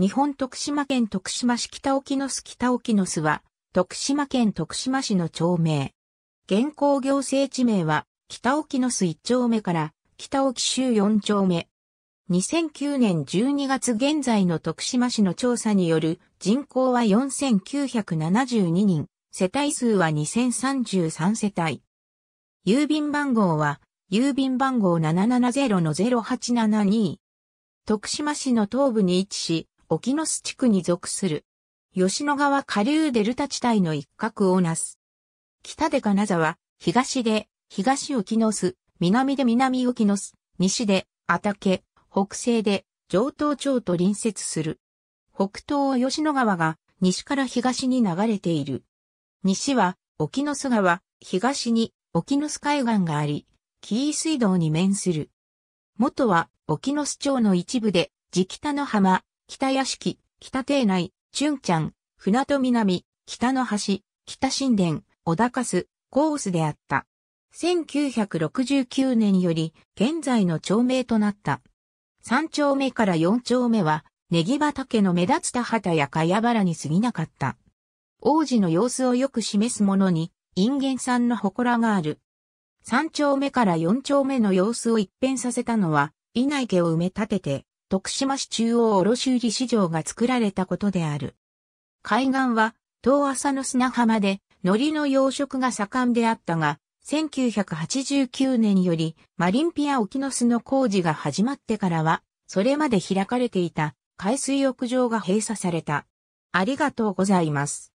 日本徳島県徳島市北沖の巣北沖の巣は、徳島県徳島市の町名。現行行政地名は、北沖の巣1丁目から、北沖州4丁目。2009年12月現在の徳島市の調査による人口は4972人、世帯数は2033世帯。郵便番号は、郵便番号770-0872。徳島市の東部に位置し、沖ノ須地区に属する。吉野川下流デルタ地帯の一角をなす。北で金沢、東で東沖ノ須、南で南沖ノ須、西でたけ、北西で上東町と隣接する。北東は吉野川が西から東に流れている。西は沖ノ須川、東に沖ノ須海岸があり、紀伊水道に面する。元は沖ノ須町の一部で、地北の浜、北屋敷、北邸内、春ちゃん、船戸南、北の橋、北神殿、小高須、コースであった。1969年より現在の町名となった。3丁目から4丁目は、ネギ畑の目立つ田畑や茅原に過ぎなかった。王子の様子をよく示すものに、人間さんの祠がある。3丁目から4丁目の様子を一変させたのは、稲池を埋め立てて、徳島市中央卸売市場が作られたことである。海岸は、遠浅の砂浜で、海苔の養殖が盛んであったが、1989年より、マリンピア沖の巣の工事が始まってからは、それまで開かれていた海水浴場が閉鎖された。ありがとうございます。